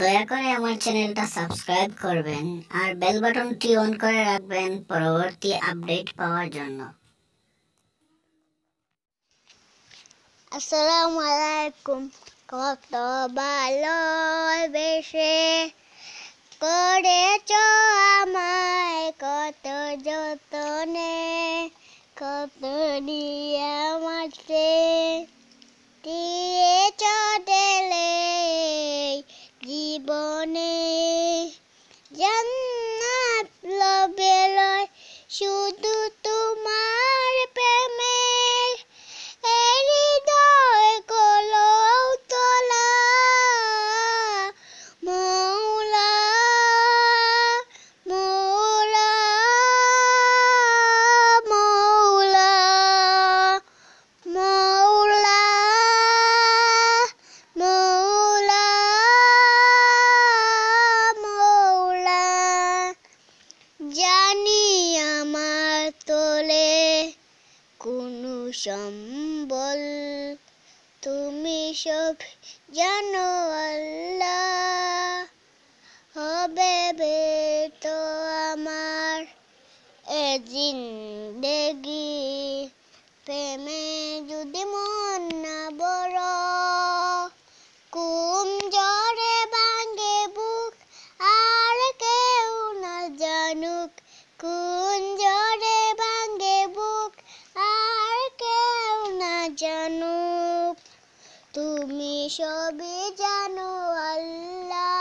দয়া করে আমার চ্যানেলটা সাবস্ক্রাইব করবেন আর বেল বাটনটি অন করে রাখবেন পরবর্তী আপডেট পাওয়ার জন্য আসসালামু আলাইকুম কত ভালো বেশে করেছ আমায় কত যতনে কত নিয়ে আমাকে দিয়ে ডেলে 修的。সম্বল তুমি সব জানো আল্লাহ হবে তো আমার এ জিন্দেগি প্রেমে যদি জানো তুমি সবই জানো আল্লাহ